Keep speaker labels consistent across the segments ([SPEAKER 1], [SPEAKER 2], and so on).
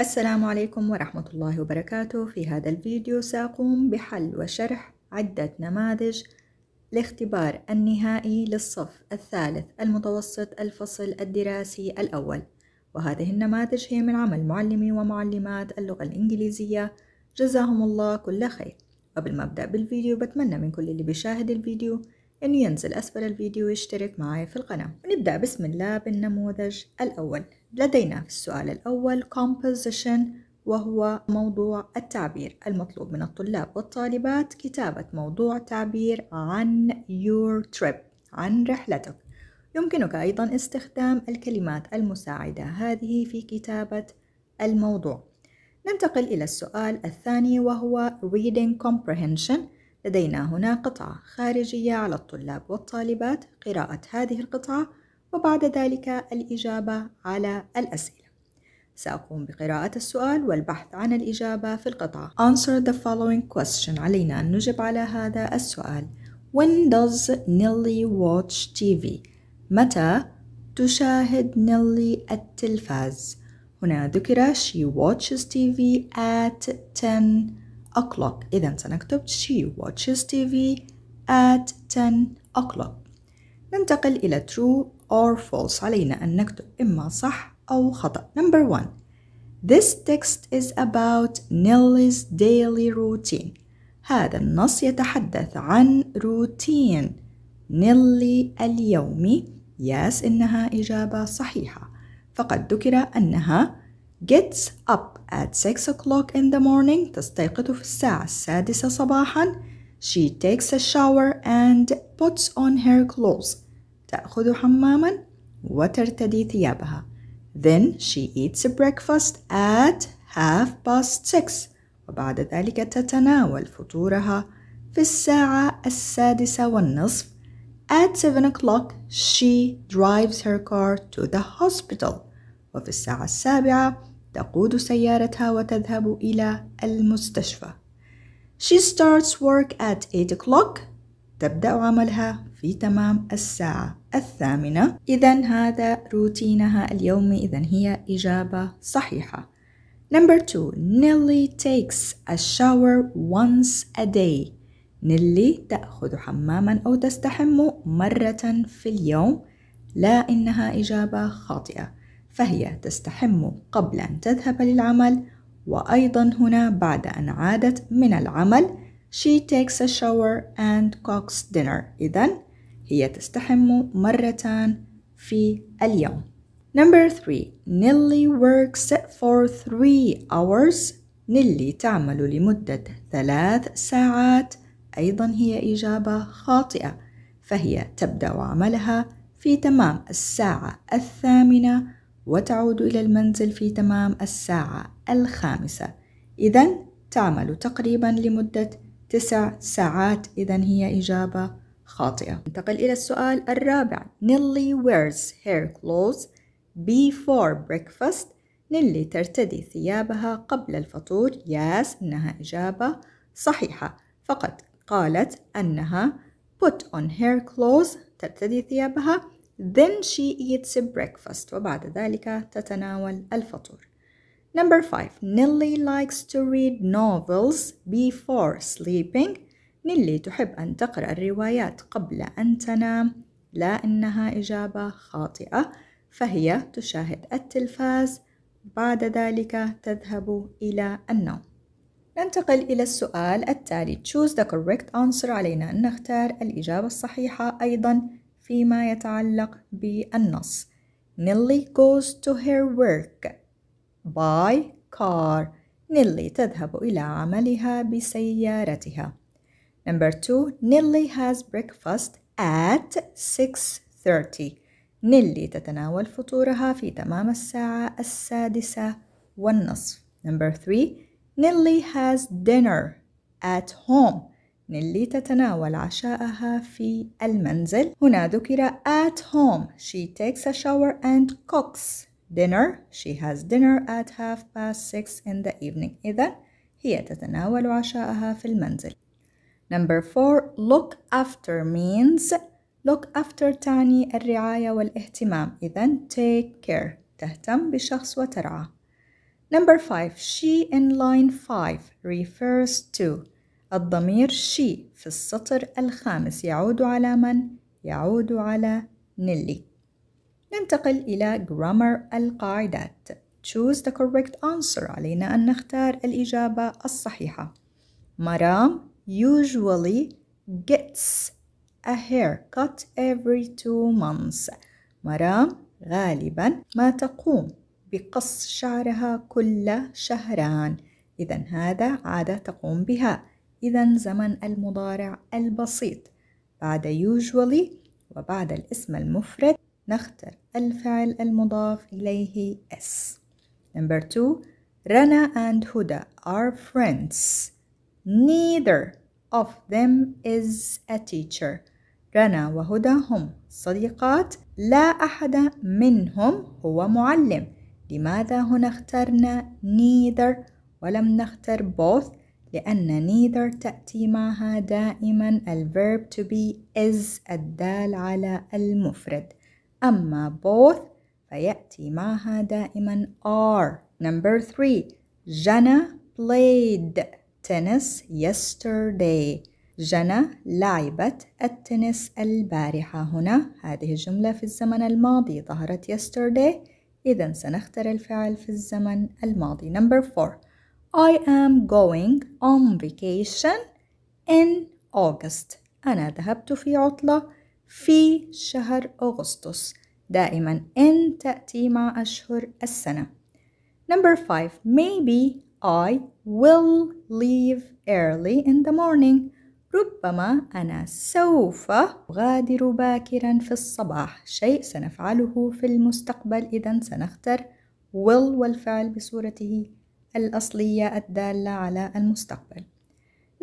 [SPEAKER 1] السلام عليكم ورحمة الله وبركاته في هذا الفيديو سأقوم بحل وشرح عدة نماذج لاختبار النهائي للصف الثالث المتوسط الفصل الدراسي الأول وهذه النماذج هي من عمل معلمي ومعلمات اللغة الإنجليزية جزاهم الله كل خير قبل ما أبدأ بالفيديو بتمنى من كل اللي بيشاهد الفيديو أن ينزل أسفل الفيديو ويشترك معي في القناة ونبدأ بسم الله بالنموذج الأول لدينا في السؤال الأول composition وهو موضوع التعبير المطلوب من الطلاب والطالبات كتابة موضوع تعبير عن your trip عن رحلتك يمكنك أيضا استخدام الكلمات المساعدة هذه في كتابة الموضوع ننتقل إلى السؤال الثاني وهو reading comprehension لدينا هنا قطعة خارجية على الطلاب والطالبات قراءة هذه القطعة وبعد ذلك الإجابة على الأسئلة سأقوم بقراءة السؤال والبحث عن الإجابة في القطعة Answer the following question علينا أن نجب على هذا السؤال When does Nelly watch TV? متى تشاهد نيلي التلفاز؟ هنا ذكر she watches TV at 10 o'clock إذا سنكتب she watches TV at 10 o'clock ننتقل إلى true or false علينا أن نكتب إما صح أو خطأ number one This text is about Nelly's daily routine هذا النص يتحدث عن روتين نيلي اليومي Yes, إنها إجابة صحيحة فقد ذكر أنها gets up at 6 o'clock in the morning تستيقظ في الساعة السادسة صباحا She takes a shower and puts on her clothes تأخذ حماما وترتدي ثيابها. Then she eats breakfast at half past six. وبعد ذلك تتناول فطورها في الساعة السادسة والنصف. At seven o'clock she drives her car to the hospital. وفي الساعة السابعة تقود سيارتها وتذهب إلى المستشفى. She starts work at eight o'clock. تبدأ عملها في تمام الساعة الثامنة إذا هذا روتينها اليومي إذا هي إجابة صحيحة Number two, Nelly takes a shower once a day. نيلي تأخذ حماما أو تستحم مرة في اليوم. لا إنها إجابة خاطئة، فهي تستحم قبل أن تذهب للعمل، وأيضا هنا بعد أن عادت من العمل. She takes a shower and cooks dinner. إذن هي تستحم مرتان في اليوم. Number three, Nelly works for three hours. Nilly تعمل لمدة ثلاث ساعات. أيضا هي إجابة خاطئة، فهي تبدأ عملها في تمام الساعة الثامنة وتعود إلى المنزل في تمام الساعة الخامسة. إذا تعمل تقريبا لمدة تسع ساعات إذا هي إجابة خاطئة. خاطئة ننتقل إلى السؤال الرابع نيلي wears her clothes before breakfast نيلي ترتدي ثيابها قبل الفطور yes إنها إجابة صحيحة فقد قالت أنها put on her clothes ترتدي ثيابها then she eats breakfast وبعد ذلك تتناول الفطور Number 5 Nelly likes to read novels before sleeping نيلي تحب أن تقرأ الروايات قبل أن تنام لا إنها إجابة خاطئة فهي تشاهد التلفاز بعد ذلك تذهب إلى النوم ننتقل إلى السؤال التالي Choose the correct answer علينا أن نختار الإجابة الصحيحة أيضا فيما يتعلق بالنص Nelly goes to her work by car Nelly تذهب إلى عملها بسيارتها Number two, نيلي has breakfast at 6.30 نيلي تتناول فطورها في تمام الساعة السادسة والنصف Number three, نيلي has dinner at home نيلي تتناول عشاءها في المنزل هنا ذكر at home she takes a shower and cooks dinner she has dinner at half past six in the evening إذا هي تتناول عشاءها في المنزل Number four, look after means look after تعني الرعاية والاهتمام إذا take care تهتم بشخص وترعى. Number five, she in line five refers to الضمير she في السطر الخامس يعود على من؟ يعود على نيلي ننتقل إلى grammar القاعدات choose the correct answer علينا أن نختار الإجابة الصحيحة مرام usually gets a haircut every two months مرام غالبا ما تقوم بقص شعرها كل شهران إذا هذا عادة تقوم بها إذا زمن المضارع البسيط بعد usually وبعد الاسم المفرد نختر الفعل المضاف إليه s Number two Rana and Huda are friends Neither of them is a teacher. رنا وهدى هم صديقات لا أحد منهم هو معلم لماذا هنا اخترنا neither ولم نختر both لأن neither تأتي معها دائما الverb to be is الدال على المفرد أما both فيأتي معها دائما are number three جنى played tennis yesterday جنى لعبت التنس البارحة هنا هذه الجملة في الزمن الماضي ظهرت yesterday إذا سنختار الفعل في الزمن الماضي number four I am going on vacation in August أنا ذهبت في عطلة في شهر أغسطس دائما إن تأتي مع أشهر السنة Number 5 Maybe I will leave early in the morning ربما أنا سوف أغادر باكرا في الصباح شيء سنفعله في المستقبل إذا سنختار will والفعل بصورته الأصلية الدالة على المستقبل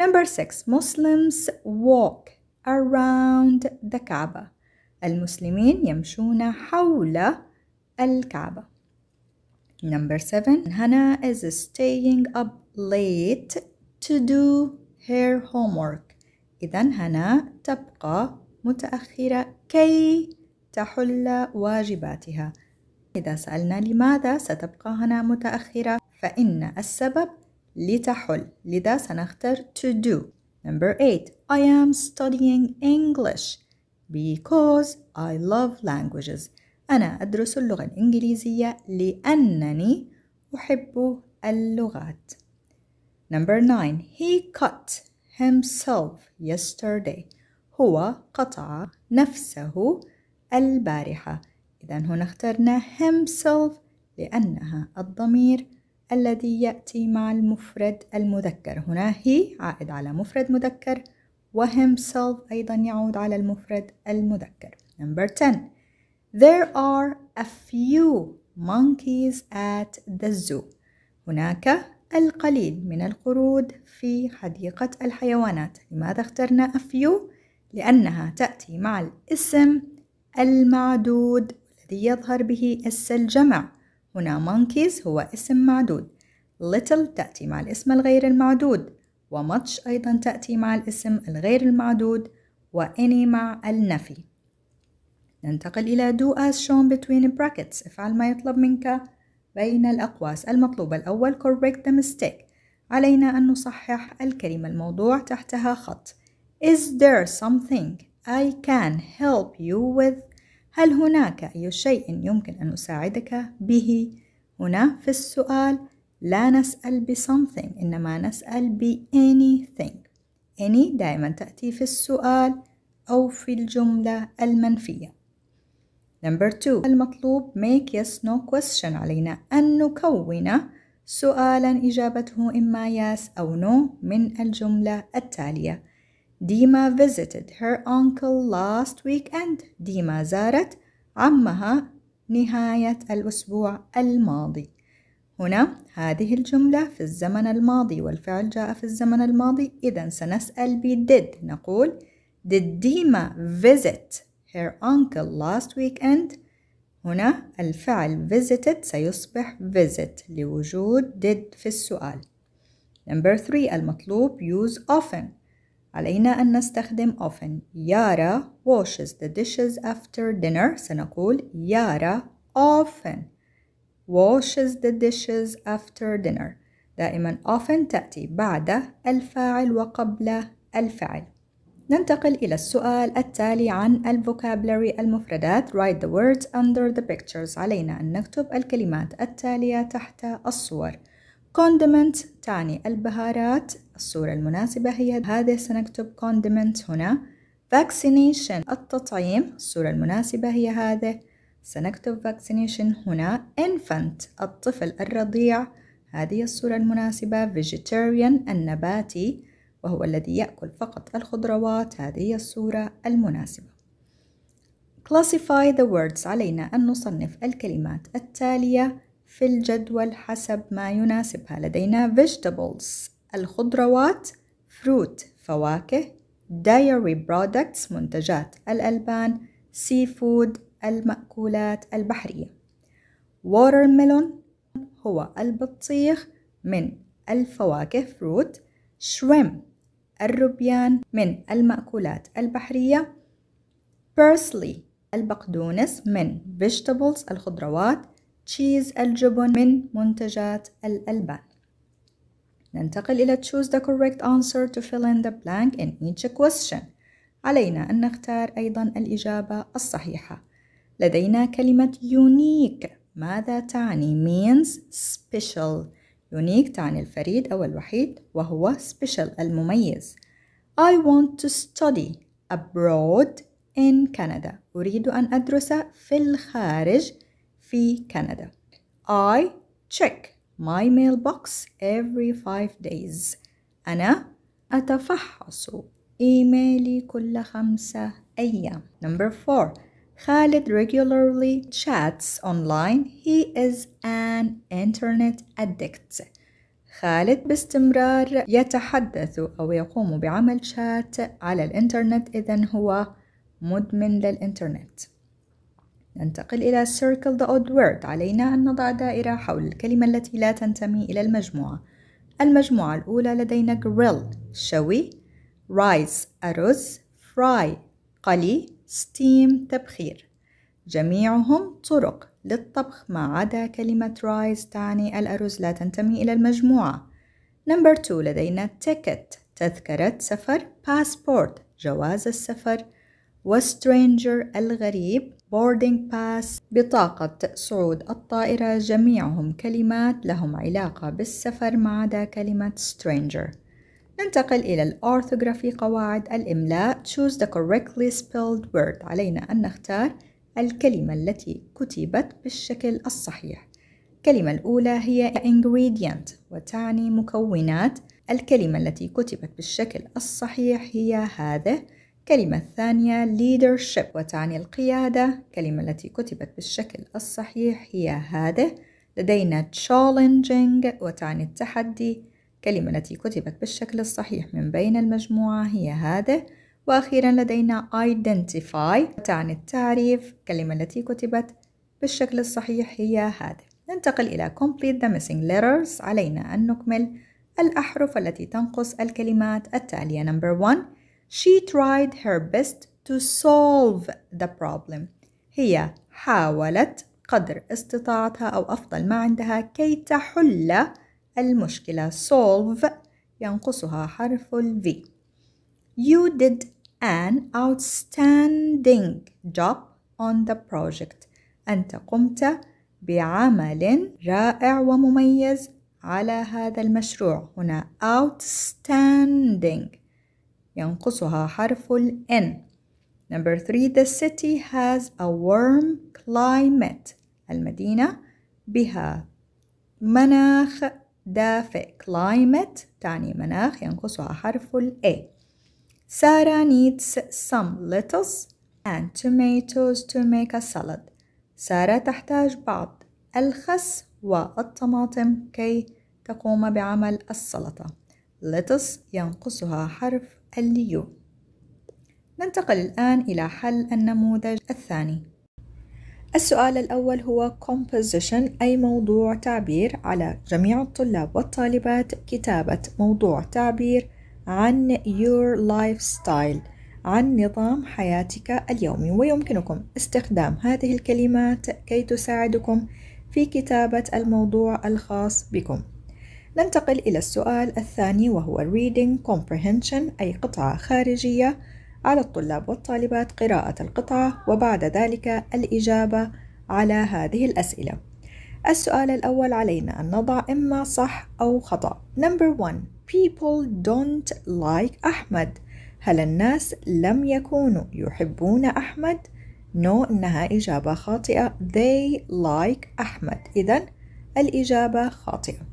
[SPEAKER 1] Number 6 Muslims walk around the Kaaba المسلمين يمشون حول الكعبة Number seven, Hannah is staying up late to do her homework. إذا هنا تبقى متأخرة كي تحل واجباتها. إذا سألنا لماذا ستبقى هنا متأخرة فإن السبب لتحل لذا سنختار to do. Number eight, I am studying English because I love languages. أنا أدرس اللغة الإنجليزية لأنني أحب اللغات. Number nine. He cut himself yesterday. هو قطع نفسه البارحة. إذا هنا اخترنا himself لأنها الضمير الذي يأتي مع المفرد المذكر هنا he عائد على مفرد مذكر himself أيضا يعود على المفرد المذكر Number 10 There are a few monkeys at the zoo. هناك القليل من القرود في حديقة الحيوانات. لماذا اخترنا a few؟ لأنها تأتي مع الاسم المعدود الذي يظهر به اس الجمع. هنا monkeys هو اسم معدود. little تأتي مع الاسم الغير المعدود. وmuch أيضا تأتي مع الاسم الغير المعدود. وany مع النفي. ننتقل إلى do as shown between brackets افعل ما يطلب منك بين الأقواس المطلوب الأول correct the mistake علينا أن نصحح الكلمة الموضوع تحتها خط Is there something I can help you with؟ هل هناك أي شيء يمكن أن أساعدك به؟ هنا في السؤال لا نسأل ب something إنما نسأل ب anything any دائما تأتي في السؤال أو في الجملة المنفية Number two المطلوب make yes no question علينا أن نكون سؤالا إجابته إما yes أو no من الجملة التالية ديما visited her uncle last weekend ديما زارت عمها نهاية الأسبوع الماضي هنا هذه الجملة في الزمن الماضي والفعل جاء في الزمن الماضي إذا سنسأل ب did نقول did ديما visit her uncle last weekend هنا الفعل visited سيصبح visit لوجود did في السؤال number 3 المطلوب use often علينا أن نستخدم often Yara washes the dishes after dinner سنقول Yara often washes the dishes after dinner دائما often تأتي بعد الفاعل وقبل الفعل ننتقل إلى السؤال التالي عن الفوكابلري المفردات Write the words under the pictures علينا أن نكتب الكلمات التالية تحت الصور condiment تعني البهارات الصورة المناسبة هي هذه سنكتب condiment هنا vaccination التطعيم الصورة المناسبة هي هذه سنكتب vaccination هنا infant الطفل الرضيع هذه الصورة المناسبة vegetarian النباتي وهو الذي يأكل فقط الخضروات هذه الصورة المناسبة Classify the words علينا أن نصنف الكلمات التالية في الجدول حسب ما يناسبها لدينا vegetables الخضروات fruit فواكه dairy products منتجات الألبان seafood المأكولات البحرية watermelon هو البطيخ من الفواكه fruit shrimp الروبيان من المأكولات البحرية بيرسلي البقدونس من vegetables الخضروات تشيز الجبن من منتجات الألبان ننتقل إلى choose the correct answer to fill in the blank in each question علينا أن نختار أيضا الإجابة الصحيحة لدينا كلمة unique ماذا تعني means special يونيك تعني الفريد أو الوحيد وهو special المميز I want to study abroad in Canada أريد أن أدرس في الخارج في كندا I check my mailbox every five days أنا أتفحص إيميلي كل خمسة أيام number four خالد regularly chats online. He is an internet addict. خالد باستمرار يتحدث أو يقوم بعمل شات على الإنترنت إذا هو مدمن للإنترنت ننتقل إلى circle the odd word علينا أن نضع دائرة حول الكلمة التي لا تنتمي إلى المجموعة المجموعة الأولى لدينا grill شوي rice أرز fry قلي steam تبخير جميعهم طرق للطبخ ما عدا كلمة رايز تعني الأرز لا تنتمي إلى المجموعة نمبر 2 لدينا ticket تذكرة سفر passport جواز السفر وسترينجر الغريب boarding pass بطاقة صعود الطائرة جميعهم كلمات لهم علاقة بالسفر ما عدا كلمة stranger ننتقل إلى الأورثوغرافي قواعد الإملاء choose the correctly spelled word علينا أن نختار الكلمة التي كتبت بالشكل الصحيح الكلمة الأولى هي ingredient وتعني مكونات الكلمة التي كتبت بالشكل الصحيح هي هذه الكلمة الثانية leadership وتعني القيادة الكلمة التي كتبت بالشكل الصحيح هي هذه لدينا challenging وتعني التحدي الكلمة التي كتبت بالشكل الصحيح من بين المجموعة هي هذه وأخيرا لدينا identify تعني التعريف الكلمة التي كتبت بالشكل الصحيح هي هذه ننتقل إلى complete the missing letters علينا أن نكمل الأحرف التي تنقص الكلمات التالية number one she tried her best to solve the problem هي حاولت قدر استطاعتها أو أفضل ما عندها كي تحل المشكلة solve ينقصها حرف ال V You did an outstanding job on the project أنت قمت بعمل رائع ومميز على هذا المشروع هنا outstanding ينقصها حرف ال N Number three, the city has a warm climate. المدينة بها مناخ دافئ climate تعني مناخ ينقصها حرف ال A Sarah needs some lettuce and tomatoes to make a salad سارة تحتاج بعض الخس والطماطم كي تقوم بعمل السلطة lettuce ينقصها حرف اليو ننتقل الآن إلى حل النموذج الثاني السؤال الأول هو composition أي موضوع تعبير على جميع الطلاب والطالبات كتابة موضوع تعبير عن your lifestyle عن نظام حياتك اليومي ويمكنكم استخدام هذه الكلمات كي تساعدكم في كتابة الموضوع الخاص بكم ننتقل إلى السؤال الثاني وهو reading comprehension أي قطعة خارجية على الطلاب والطالبات قراءة القطعة وبعد ذلك الإجابة على هذه الأسئلة. السؤال الأول علينا أن نضع إما صح أو خطأ. Number one People don't like أحمد. هل الناس لم يكونوا يحبون أحمد؟ No إنها إجابة خاطئة. They like أحمد. إذا الإجابة خاطئة.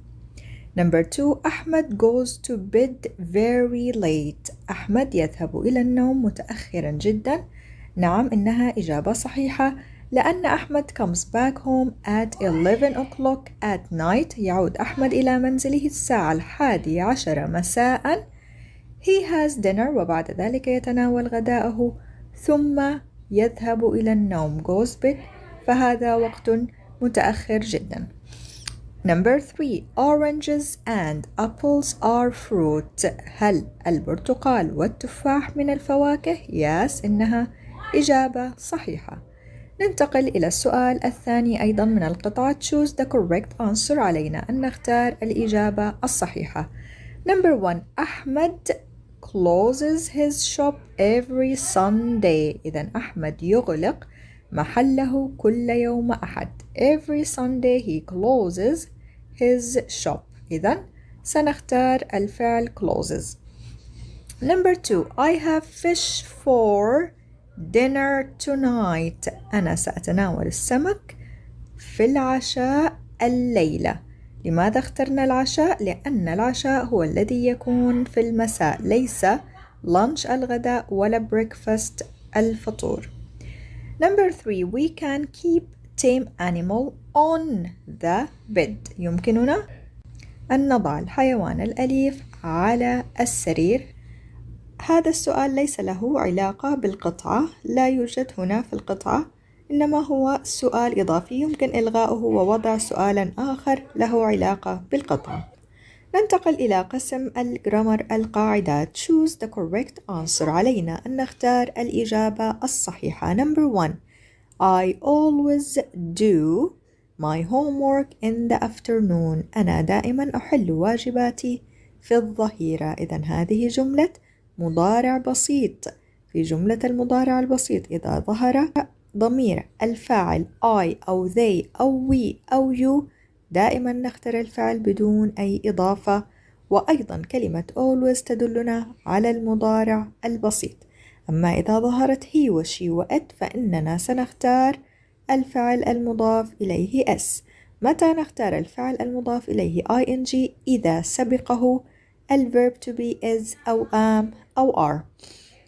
[SPEAKER 1] Number two أحمد goes to bed very late أحمد يذهب إلى النوم متأخرا جدا نعم إنها إجابة صحيحة لأن أحمد comes back home at 11 o'clock at night يعود أحمد إلى منزله الساعة الحادية عشرة مساء He has dinner وبعد ذلك يتناول غداءه ثم يذهب إلى النوم goes bed فهذا وقت متأخر جداً Number three, Oranges and apples are fruit هل البرتقال والتفاح من الفواكه؟ Yes إنها إجابة صحيحة ننتقل إلى السؤال الثاني أيضا من القطعة Choose the correct answer علينا أن نختار الإجابة الصحيحة Number one, أحمد closes his shop every Sunday إذا أحمد يغلق محله كل يوم أحد every Sunday he closes his shop إذا سنختار الفعل closes number two I have fish for dinner tonight أنا سأتناول السمك في العشاء الليلة لماذا اخترنا العشاء؟ لأن العشاء هو الذي يكون في المساء ليس lunch الغداء ولا breakfast الفطور Number three, we can keep tame animal on the bed. يمكننا أن نضع الحيوان الأليف على السرير. هذا السؤال ليس له علاقة بالقطعة، لا يوجد هنا في القطعة، إنما هو سؤال إضافي يمكن إلغاؤه ووضع سؤالا آخر له علاقة بالقطعة. ننتقل إلى قسم الجرامر القاعدات choose the correct answer علينا أن نختار الإجابة الصحيحة number one I always do my homework in the afternoon أنا دائما أحل واجباتي في الظهيرة إذا هذه جملة مضارع بسيط في جملة المضارع البسيط إذا ظهر ضمير الفاعل I أو they أو we أو you دائما نختار الفعل بدون أي إضافة وأيضا كلمة always تدلنا على المضارع البسيط أما إذا ظهرت هي وشي وأت فإننا سنختار الفعل المضاف إليه s متى نختار الفعل المضاف إليه ing إذا سبقه الverb to be is أو am أو are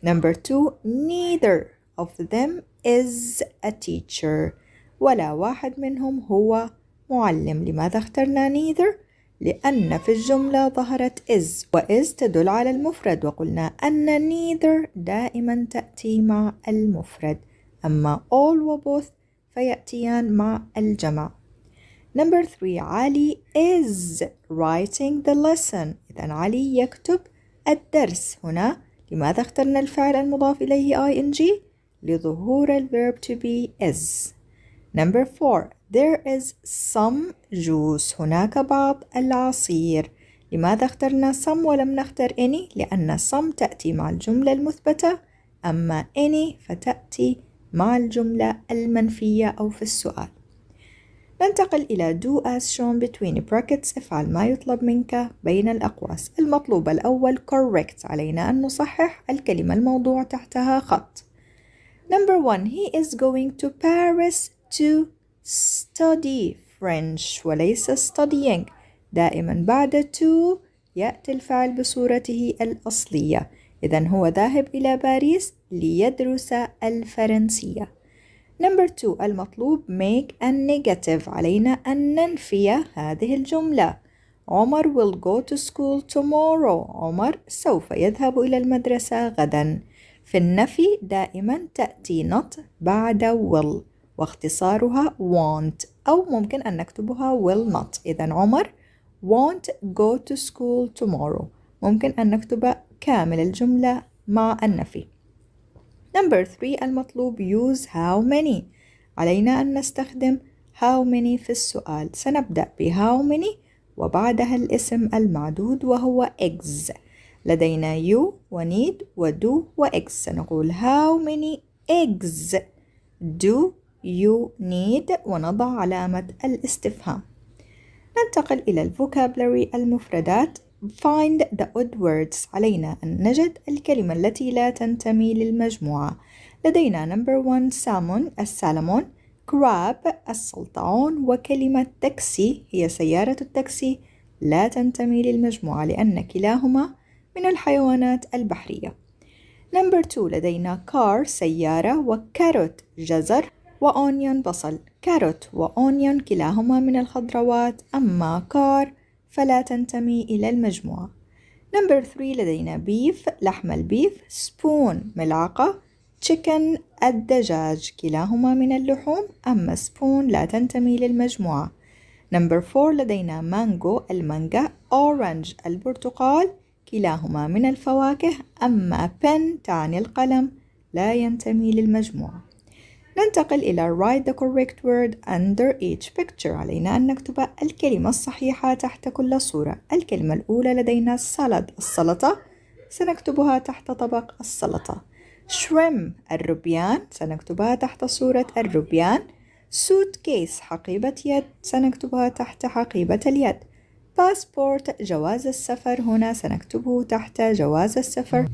[SPEAKER 1] number two neither of them is a teacher ولا واحد منهم هو معلم لماذا اخترنا neither؟ لأن في الجملة ظهرت is وis تدل على المفرد وقلنا أن neither دائما تأتي مع المفرد أما all و both فيأتيان مع الجمع Number three علي is writing the lesson إذا علي يكتب الدرس هنا لماذا اخترنا الفعل المضاف إليه ing؟ لظهور الverb to be is Number four There is some juice هناك بعض العصير لماذا اخترنا some ولم نختر any؟ لأن some تأتي مع الجملة المثبتة أما any فتأتي مع الجملة المنفية أو في السؤال ننتقل إلى do as shown between brackets افعل ما يطلب منك بين الأقواس المطلوب الأول correct علينا أن نصحح الكلمة الموضوع تحتها خط Number one, he is going to Paris to study French وليس studying دائما بعد to يأتي الفعل بصورته الأصلية إذا هو ذاهب إلى باريس ليدرس الفرنسية Number two المطلوب make a negative علينا أن ننفي هذه الجملة عمر will go to school tomorrow عمر سوف يذهب إلى المدرسة غدا في النفي دائما تأتي not بعد will واختصارها want أو ممكن أن نكتبها will not إذا عمر won't go to school tomorrow ممكن أن نكتب كامل الجملة مع النفي Number 3 المطلوب use how many علينا أن نستخدم how many في السؤال سنبدأ ب how many وبعدها الاسم المعدود وهو eggs لدينا you و need و do و eggs سنقول how many eggs do you need ونضع علامة الاستفهام ننتقل إلى الفوكابلري المفردات find the odd words علينا أن نجد الكلمة التي لا تنتمي للمجموعة لدينا number one salmon السالمون crab السلطعون وكلمة تاكسي هي سيارة التاكسي لا تنتمي للمجموعة لأن كلاهما من الحيوانات البحرية number two لدينا car سيارة وكاروت جزر وأونيون بصل كاروت وأونيون كلاهما من الخضروات أما كار فلا تنتمي إلى المجموعة نمبر 3 لدينا بيف لحم البيف سبون ملعقة تشيكن الدجاج كلاهما من اللحوم أما سبون لا تنتمي للمجموعة نمبر 4 لدينا مانجو المانجا أورانج البرتقال كلاهما من الفواكه أما بن تعني القلم لا ينتمي للمجموعة ننتقل إلى write the correct word under each picture علينا أن نكتب الكلمة الصحيحة تحت كل صورة الكلمة الأولى لدينا salad السلطة سنكتبها تحت طبق السلطة shrimp الربيان سنكتبها تحت صورة الربيان suitcase حقيبة يد سنكتبها تحت حقيبة اليد passport جواز السفر هنا سنكتبه تحت جواز السفر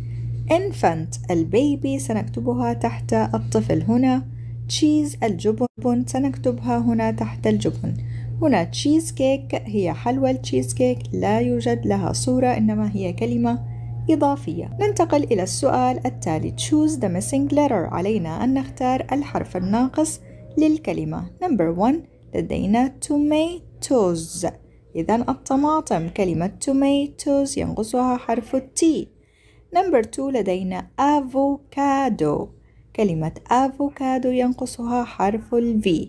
[SPEAKER 1] infant البيبي سنكتبها تحت الطفل هنا تشيز الجبن سنكتبها هنا تحت الجبن هنا تشيز كيك هي حلوى التشيز كيك لا يوجد لها صورة إنما هي كلمة إضافية ننتقل إلى السؤال التالي choose the missing letter علينا أن نختار الحرف الناقص للكلمة number one لدينا tomatoes إذا الطماطم كلمة tomatoes ينقصها حرف التي نمبر 2 لدينا avocado كلمة أفوكادو ينقصها حرف ال V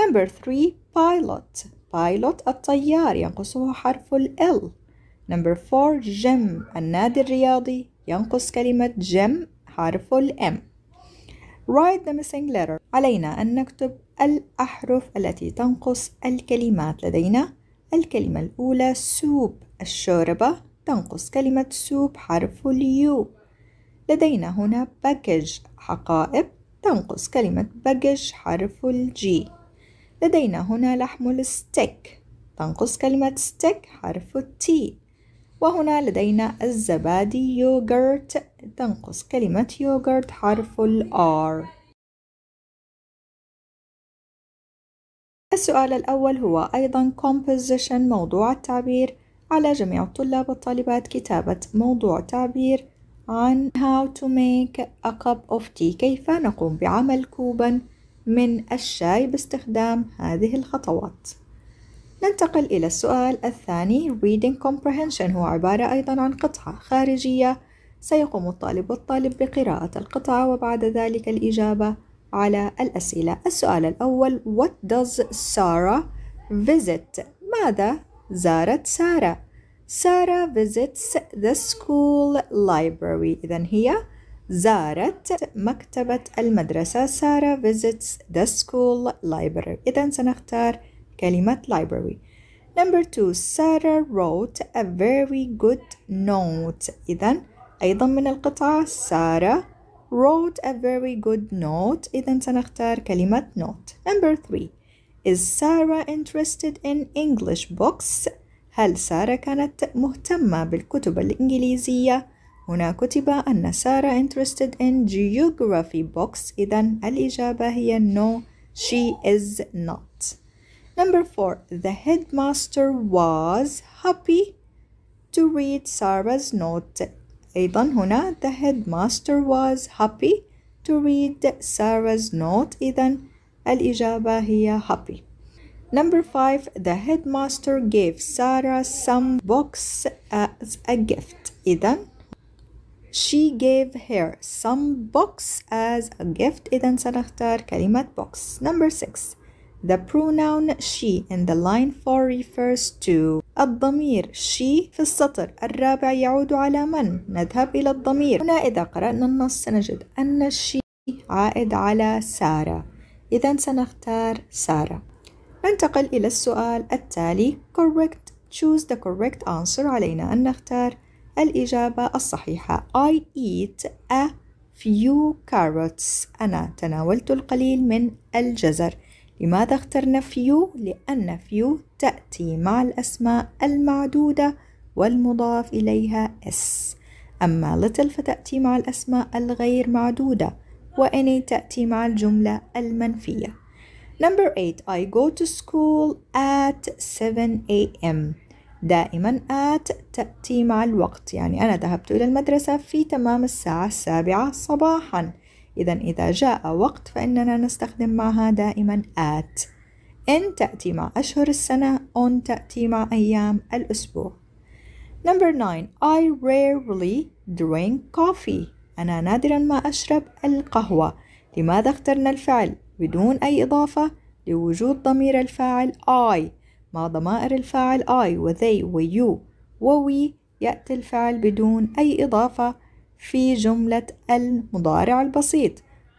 [SPEAKER 1] Number three, pilot pilot الطيار ينقصه حرف ال L Number four, gym. النادي الرياضي ينقص كلمة جيم حرف ال M Write the missing letter علينا أن نكتب الأحرف التي تنقص الكلمات لدينا الكلمة الأولى سوب الشوربة تنقص كلمة سوب حرف اليو لدينا هنا باكج حقائب تنقص كلمة بجج حرف الجي لدينا هنا لحم الستيك تنقص كلمة ستيك حرف التي وهنا لدينا الزبادي يوغرت تنقص كلمة يوغرت حرف الآر السؤال الأول هو أيضا composition موضوع التعبير على جميع الطلاب والطالبات كتابة موضوع تعبير عن how to make a cup of tea كيف نقوم بعمل كوبا من الشاي باستخدام هذه الخطوات ننتقل إلى السؤال الثاني reading comprehension هو عبارة أيضا عن قطعة خارجية سيقوم الطالب والطالب بقراءة القطعة وبعد ذلك الإجابة على الأسئلة السؤال الأول What does Sarah visit؟ ماذا زارت سارة؟ Sarah visits the school library إذا هي زارت مكتبة المدرسة Sarah visits the school library إذا سنختار كلمة library Number two Sarah wrote a very good note إذا أيضا من القطعة Sarah wrote a very good note إذا سنختار كلمة note Number three Is Sarah interested in English books هل سارة كانت مهتمة بالكتب الإنجليزية؟ هنا كتب أن سارة interested in geography books إذا الإجابة هي no she is not Number four the headmaster was happy to read Sarah's note أيضا هنا the headmaster was happy to read Sarah's note إذا الإجابة هي happy Number five, the headmaster gave Sarah some books as a gift. إذا she gave her some books as a gift. إذا سنختار kalimat box. Number six, the pronoun she in the line 4 refers to الضمير she في السطر الرابع يعود على من؟ نذهب إلى الضمير هنا إذا قرأنا النص سنجد أن she عائد على سارة إذا سنختار سارة ننتقل إلى السؤال التالي correct choose the correct answer علينا أن نختار الإجابة الصحيحة I eat a few carrots أنا تناولت القليل من الجزر لماذا اخترنا few؟ لأن few تأتي مع الأسماء المعدودة والمضاف إليها s أما little فتأتي مع الأسماء الغير معدودة وإني تأتي مع الجملة المنفية Number 8 I go to school at 7 a.m. دائما at تأتي مع الوقت يعني أنا ذهبت إلى المدرسة في تمام الساعة السابعة صباحا إذا إذا جاء وقت فإننا نستخدم معها دائما at إن تأتي مع أشهر السنة on تأتي مع أيام الأسبوع Number 9 I rarely drink coffee أنا نادرا ما أشرب القهوة لماذا اخترنا الفعل بدون أي إضافة لوجود ضمير الفاعل I مع ضمائر الفاعل I و they و you و we يأتي الفعل بدون أي إضافة في جملة المضارع البسيط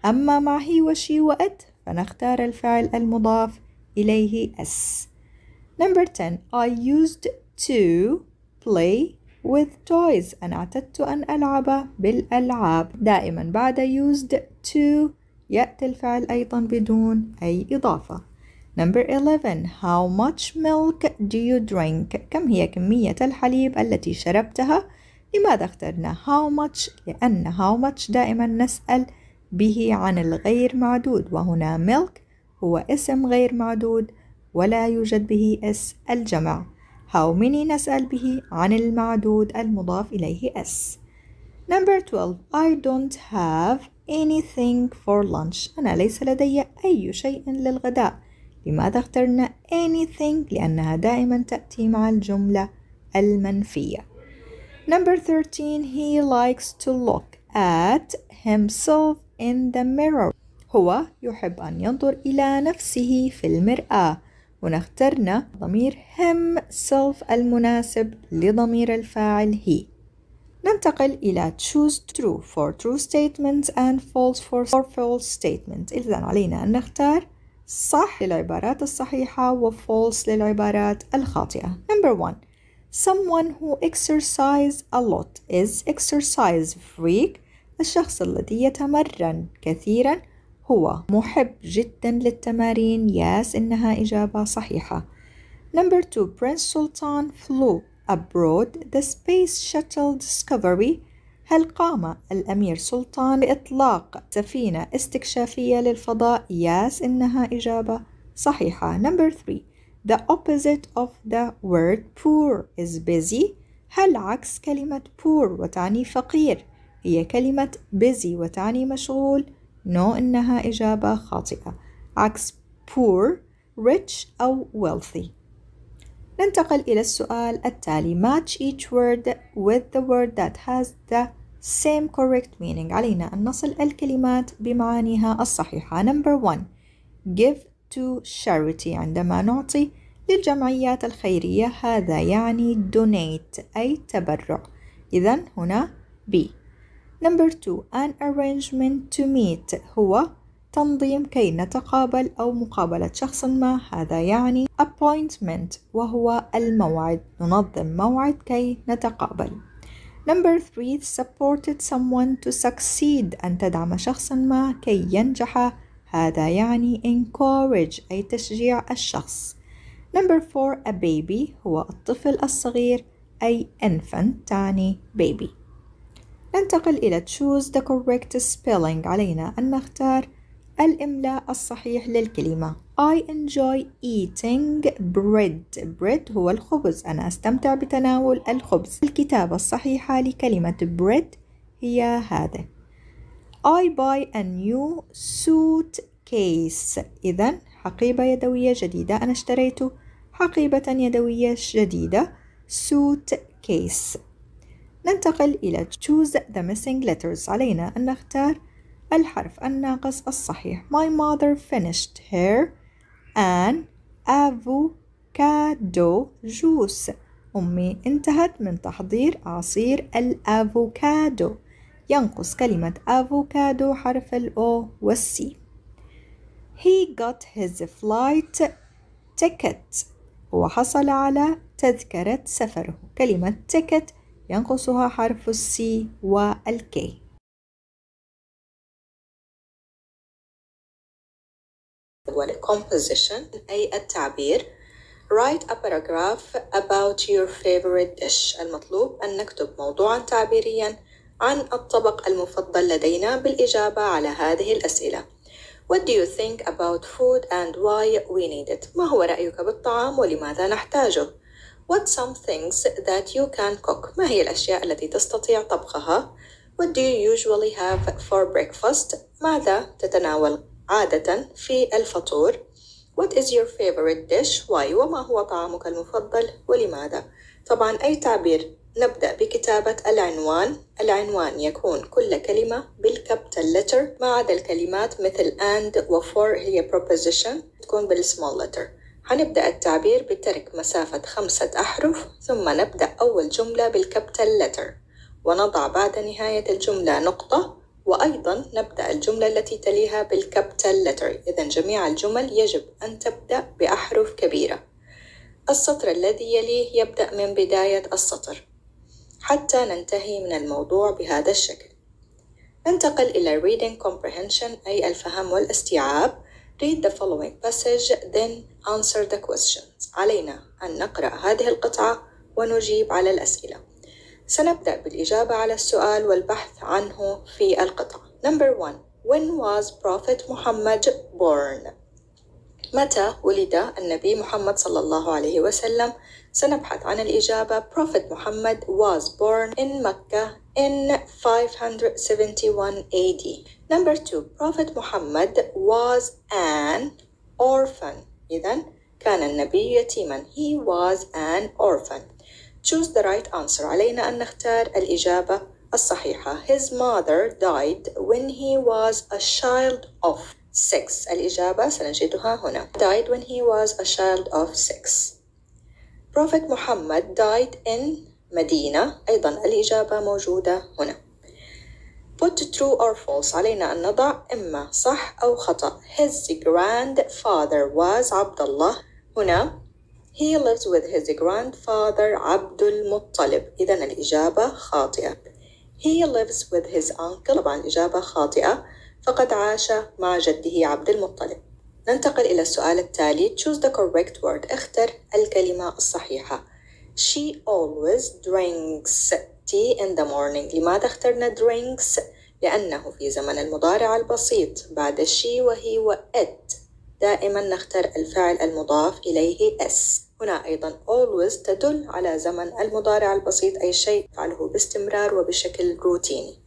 [SPEAKER 1] أما مع هي وشي وأت فنختار الفعل المضاف إليه S Number 10 I used to play with toys أنا اعتدت أن ألعب بالألعاب دائما بعد used to يأتي الفعل أيضا بدون أي إضافة Number 11 How much milk do you drink? كم هي كمية الحليب التي شربتها؟ لماذا اخترنا how much؟ لأن how much دائما نسأل به عن الغير معدود وهنا milk هو اسم غير معدود ولا يوجد به اس الجمع how many نسأل به عن المعدود المضاف إليه s Number 12 I don't have anything for lunch أنا ليس لدي أي شيء للغداء لماذا اخترنا anything لأنها دائما تأتي مع الجملة المنفية Number 13 He likes to look at himself in the mirror هو يحب أن ينظر إلى نفسه في المرآة هنا اخترنا ضمير himself المناسب لضمير الفاعل he ننتقل إلى choose true for true statements and false for false statements إذا علينا أن نختار صح للعبارات الصحيحة و false للعبارات الخاطئة Number one Someone who exercise a lot is exercise freak الشخص الذي يتمرن كثيرا هو محب جدا للتمارين ياس إنها إجابة صحيحة Number two Prince Sultan flew abroad the space shuttle discovery هل قام الأمير سلطان بإطلاق سفينة استكشافية للفضاء؟ Yes إنها إجابة صحيحة Number 3 The opposite of the word poor is busy هل عكس كلمة poor وتعني فقير هي كلمة busy وتعني مشغول؟ No إنها إجابة خاطئة عكس poor rich أو wealthy ننتقل إلى السؤال التالي match each word with the word that has the same correct meaning علينا أن نصل الكلمات بمعانيها الصحيحة number one give to charity عندما نعطي للجمعيات الخيرية هذا يعني donate أي تبرع إذا هنا B number two an arrangement to meet هو تنظيم كي نتقابل أو مقابلة شخص ما هذا يعني appointment وهو الموعد ننظم موعد كي نتقابل Number three supported someone to succeed أن تدعم شخصا ما كي ينجح هذا يعني encourage أي تشجيع الشخص Number four a baby هو الطفل الصغير أي infant تعني baby ننتقل إلى choose the correct spelling علينا أن نختار الإملاء الصحيح للكلمة I enjoy eating bread bread هو الخبز أنا أستمتع بتناول الخبز الكتابة الصحيحة لكلمة bread هي هذا I buy a new suitcase إذا حقيبة يدوية جديدة أنا اشتريت حقيبة يدوية جديدة suitcase ننتقل إلى choose the missing letters علينا أن نختار الحرف الناقص الصحيح My mother finished her an avocado juice أمي انتهت من تحضير عصير الأفوكادو ينقص كلمة أفوكادو حرف الأو والسي He got his flight ticket وحصل على تذكرة سفره كلمة ticket ينقصها حرف السي والكي composition أي التعبير Write a paragraph about your favorite dish المطلوب أن نكتب موضوعا تعبيريا عن الطبق المفضل لدينا بالإجابة على هذه الأسئلة What do you think about food and why we need it? ما هو رأيك بالطعام ولماذا نحتاجه؟ What some things that you can cook? ما هي الأشياء التي تستطيع طبخها؟ What do you usually have for breakfast? ماذا تتناول عادة في الفطور What is your favorite dish? Why? وما هو طعامك المفضل ولماذا؟ طبعا أي تعبير نبدأ بكتابة العنوان العنوان يكون كل كلمة بالكابيتال letter ما عدا الكلمات مثل and و for هي preposition تكون بالسمول letter هنبدأ التعبير بترك مسافة خمسة أحرف ثم نبدأ أول جملة بالكابيتال letter ونضع بعد نهاية الجملة نقطة وأيضا نبدأ الجملة التي تليها بالكابتل letter إذا جميع الجمل يجب أن تبدأ بأحرف كبيرة السطر الذي يليه يبدأ من بداية السطر حتى ننتهي من الموضوع بهذا الشكل ننتقل إلى reading comprehension أي الفهم والاستيعاب read the following passage then answer the questions علينا أن نقرأ هذه القطعة ونجيب على الأسئلة سنبدأ بالإجابة على السؤال والبحث عنه في القطع. Number one, when was Prophet Muhammad born? متى ولد النبي محمد صلى الله عليه وسلم؟ سنبحث عن الإجابة. Prophet Muhammad was born in Mecca in 571 AD. Number two, Prophet Muhammad was an orphan. إذا كان النبي يتيما. He was an orphan. Choose the right answer علينا أن نختار الإجابة الصحيحة His mother died when he was a child of six الإجابة سنجدها هنا died when he was a child of six Prophet Muhammad died in مدينة أيضا الإجابة موجودة هنا Put true or false علينا أن نضع إما صح أو خطأ His grandfather was عبد الله هنا He lives with his grandfather عبد المطلب إذا الإجابة خاطئة He lives with his uncle طبعا الإجابة خاطئة فقد عاش مع جده عبد المطلب ننتقل إلى السؤال التالي Choose the correct word اختر الكلمة الصحيحة She always drinks tea in the morning لماذا اخترنا drinks؟ لأنه في زمن المضارع البسيط بعد she وهي it دائما نختار الفعل المضاف إليه s هنا أيضا always تدل على زمن المضارع البسيط أي شيء يفعله باستمرار وبشكل روتيني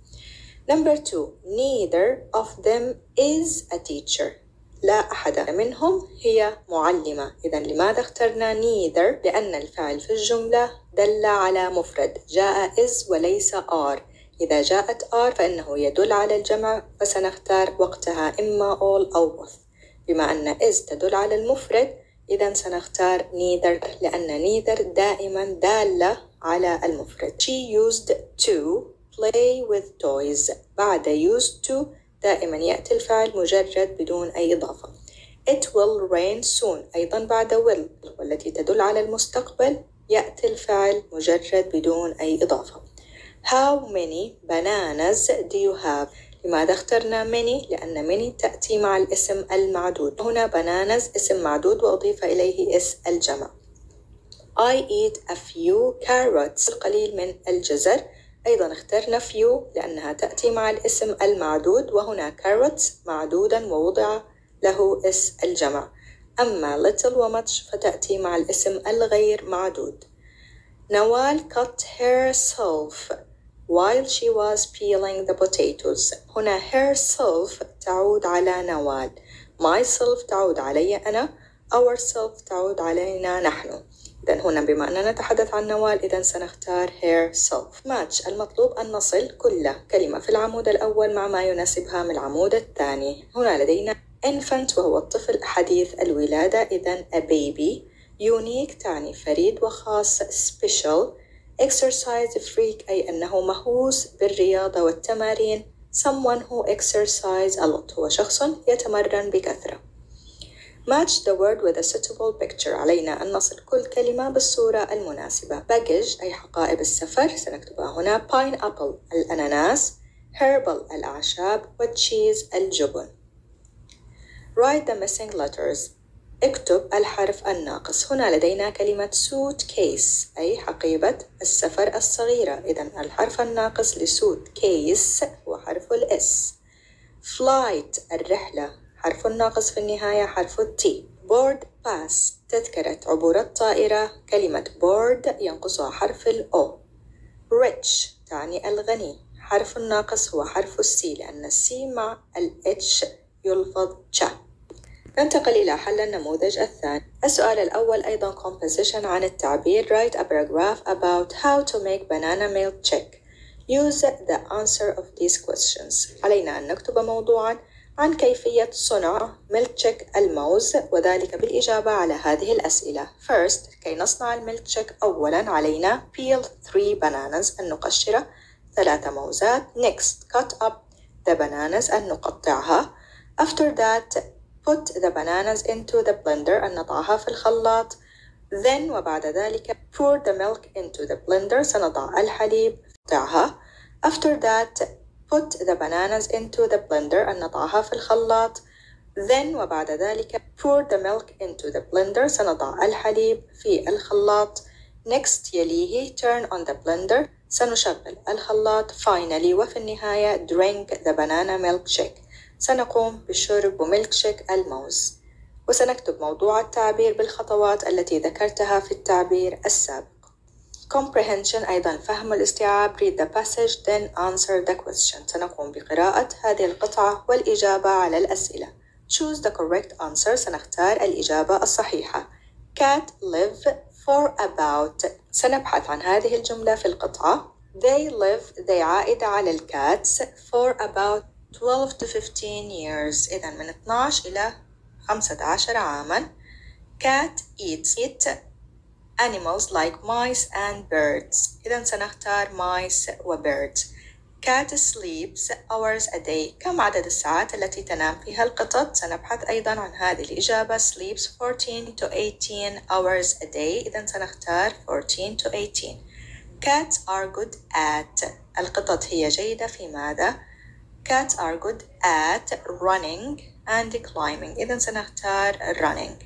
[SPEAKER 1] Number two, neither of them is a teacher. لا أحد منهم هي معلمة إذا لماذا اخترنا neither لأن الفعل في الجملة دل على مفرد جاء is وليس are إذا جاءت are فإنه يدل على الجمع فسنختار وقتها إما all أو both بما أن is تدل على المفرد إذا سنختار neither لأن neither دائما دالة على المفرد she used to play with toys بعد used to دائما يأتي الفعل مجرد بدون أي إضافة It will rain soon أيضا بعد will والتي تدل على المستقبل يأتي الفعل مجرد بدون أي إضافة How many bananas do you have؟ لماذا اخترنا many؟ لأن many تأتي مع الاسم المعدود هنا bananas اسم معدود وأضيف إليه اس الجمع I eat a few carrots القليل من الجزر أيضا اخترنا few لأنها تأتي مع الاسم المعدود وهنا carrots معدودا ووضع له اس الجمع أما little وmuch فتأتي مع الاسم الغير معدود نوال cut herself while she was peeling the potatoes هنا herself تعود على نوال myself تعود علي أنا ourself تعود علينا نحن إذا هنا بما أننا نتحدث عن نوال إذا سنختار herself match المطلوب أن نصل كل كلمة في العمود الأول مع ما يناسبها من العمود الثاني هنا لدينا infant وهو الطفل حديث الولادة إذا a baby unique تعني فريد وخاص special exercise freak أي أنه مهووس بالرياضة والتمارين someone who exercise a lot هو شخص يتمرن بكثرة match the word with a suitable picture علينا أن نصل كل كلمة بالصورة المناسبة baggage أي حقائب السفر سنكتبها هنا pineapple الأناناس herbal الأعشاب cheese الجبن write the missing letters اكتب الحرف الناقص هنا لدينا كلمة سوت كيس أي حقيبة السفر الصغيرة إذا الحرف الناقص لسوت كيس هو حرف الاس فلايت الرحلة حرف الناقص في النهاية حرف التي بورد باس تذكرة عبور الطائرة كلمة بورد ينقصها حرف الأو ريتش تعني الغني حرف الناقص هو حرف السي لأن السي مع الاتش يلفظ تشا ننتقل إلى حل النموذج الثاني السؤال الأول أيضا composition عن التعبير write a paragraph about how to make banana milk check use the answer of these questions علينا أن نكتب موضوعا عن كيفية صنع milk check الموز وذلك بالإجابة على هذه الأسئلة First كي نصنع milk check أولا علينا peel three bananas أن نقشر ثلاثة موزات Next cut up the bananas أن نقطعها After that Put the bananas into the blender أن نضعها في الخلاط Then وبعد ذلك pour the milk into the blender سنضع الحليب ضعها After that put the bananas into the blender أن نضعها في الخلاط Then وبعد ذلك pour the milk into the blender سنضع الحليب في الخلاط Next يليه turn on the blender سنشغل الخلاط Finally وفي النهاية drink the banana milkshake سنقوم بشرب وميلك شيك الموز وسنكتب موضوع التعبير بالخطوات التي ذكرتها في التعبير السابق comprehension أيضا فهم الاستيعاب read the passage then answer the question سنقوم بقراءة هذه القطعة والإجابة على الأسئلة choose the correct answer سنختار الإجابة الصحيحة cat live for about سنبحث عن هذه الجملة في القطعة they live they عائد على الكاتس for about 12 to 15 years إذا من 12 إلى 15 عاما cat eats it animals like mice and birds إذا سنختار mice و birds cat sleeps hours a day كم عدد الساعات التي تنام فيها القطط سنبحث أيضا عن هذه الإجابة sleeps 14 to 18 hours a day إذا سنختار 14 to 18 cats are good at القطط هي جيدة في ماذا؟ cats are good at running and climbing إذا سنختار running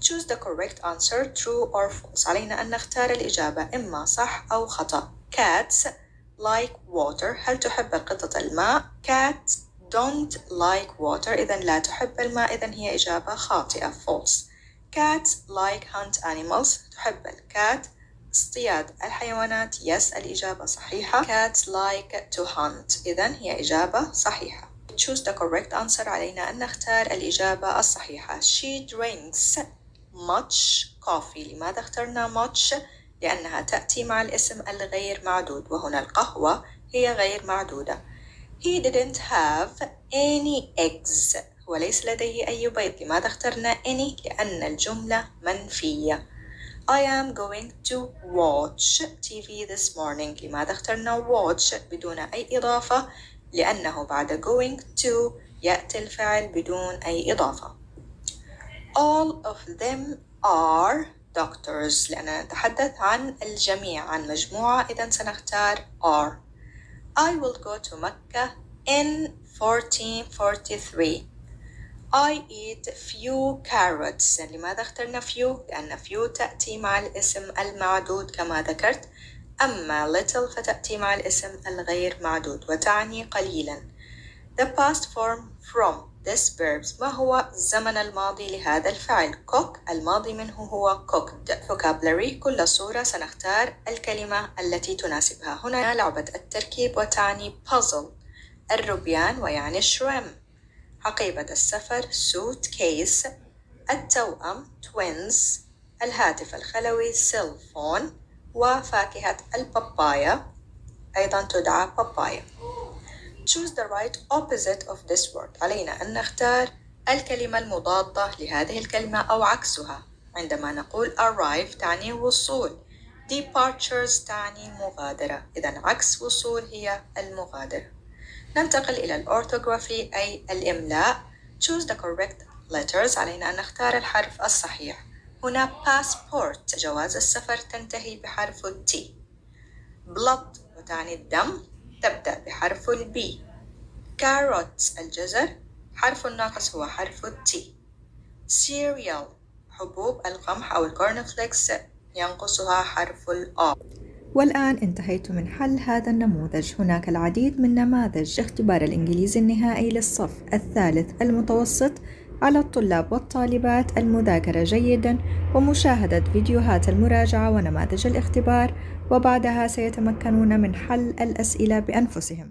[SPEAKER 1] choose the correct answer true or false علينا أن نختار الإجابة إما صح أو خطأ cats like water هل تحب القطط الماء cats don't like water إذا لا تحب الماء إذا هي إجابة خاطئة false cats like hunt animals تحب الكات اصطياد الحيوانات yes الإجابة صحيحة cats like to hunt إذا هي إجابة صحيحة choose the correct answer علينا أن نختار الإجابة الصحيحة she drinks much coffee لماذا اخترنا much لأنها تأتي مع الاسم الغير معدود وهنا القهوة هي غير معدودة he didn't have any eggs وليس لديه أي بيض لماذا اخترنا any لأن الجملة منفية I am going to watch TV this morning لماذا اخترنا watch بدون أي إضافة لأنه بعد going to يأتي الفعل بدون أي إضافة all of them are doctors لأننا نتحدث عن الجميع عن مجموعة إذا سنختار are I will go to مكة in 1443 I eat few carrots لماذا اخترنا few؟ لأن few تأتي مع الاسم المعدود كما ذكرت أما little فتأتي مع الاسم الغير معدود وتعني قليلا The past form from this verbs ما هو الزمن الماضي لهذا الفعل cook الماضي منه هو cooked vocabulary كل صورة سنختار الكلمة التي تناسبها هنا لعبة التركيب وتعني puzzle الربيان ويعني shrimp حقيبة السفر سوت كيس التوأم توينز الهاتف الخلوي سيل فون وفاكهة البابايا أيضا تدعى بابايا choose the right opposite of this word علينا أن نختار الكلمة المضادة لهذه الكلمة أو عكسها عندما نقول arrive تعني وصول departures تعني مغادرة إذا عكس وصول هي المغادرة ننتقل إلى الأورثوغرافي أي الإملاء choose the correct letters علينا أن نختار الحرف الصحيح هنا passport جواز السفر تنتهي بحرف T blood وتعني الدم تبدأ بحرف B carrots الجزر حرف الناقص هو حرف T cereal حبوب القمح أو الكورنفليكس ينقصها حرف الأ والآن انتهيت من حل هذا النموذج هناك العديد من نماذج اختبار الإنجليزي النهائي للصف الثالث المتوسط على الطلاب والطالبات المذاكرة جيدا ومشاهدة فيديوهات المراجعة ونماذج الاختبار وبعدها سيتمكنون من حل الأسئلة بأنفسهم